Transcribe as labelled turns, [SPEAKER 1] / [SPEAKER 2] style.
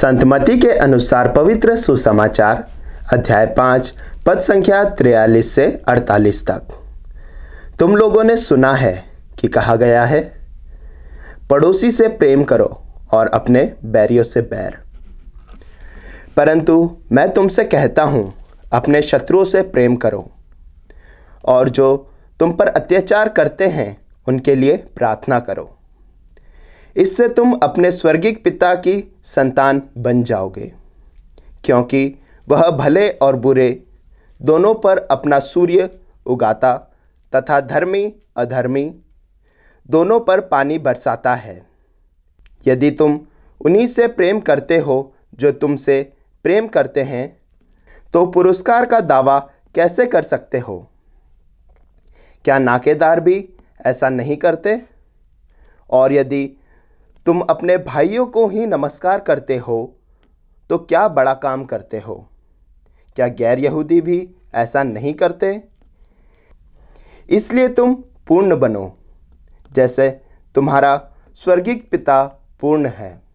[SPEAKER 1] संतमती के अनुसार पवित्र सुसमाचार अध्याय पाँच पद संख्या त्रियालीस से अड़तालीस तक तुम लोगों ने सुना है कि कहा गया है पड़ोसी से प्रेम करो और अपने बैरियों से बैर परंतु मैं तुमसे कहता हूँ अपने शत्रुओं से प्रेम करो और जो तुम पर अत्याचार करते हैं उनके लिए प्रार्थना करो इससे तुम अपने स्वर्गिक पिता की संतान बन जाओगे क्योंकि वह भले और बुरे दोनों पर अपना सूर्य उगाता तथा धर्मी अधर्मी दोनों पर पानी बरसाता है यदि तुम उन्हीं से प्रेम करते हो जो तुमसे प्रेम करते हैं तो पुरस्कार का दावा कैसे कर सकते हो क्या नाकेदार भी ऐसा नहीं करते और यदि तुम अपने भाइयों को ही नमस्कार करते हो तो क्या बड़ा काम करते हो क्या गैर यहूदी भी ऐसा नहीं करते इसलिए तुम पूर्ण बनो जैसे तुम्हारा स्वर्गिक पिता पूर्ण है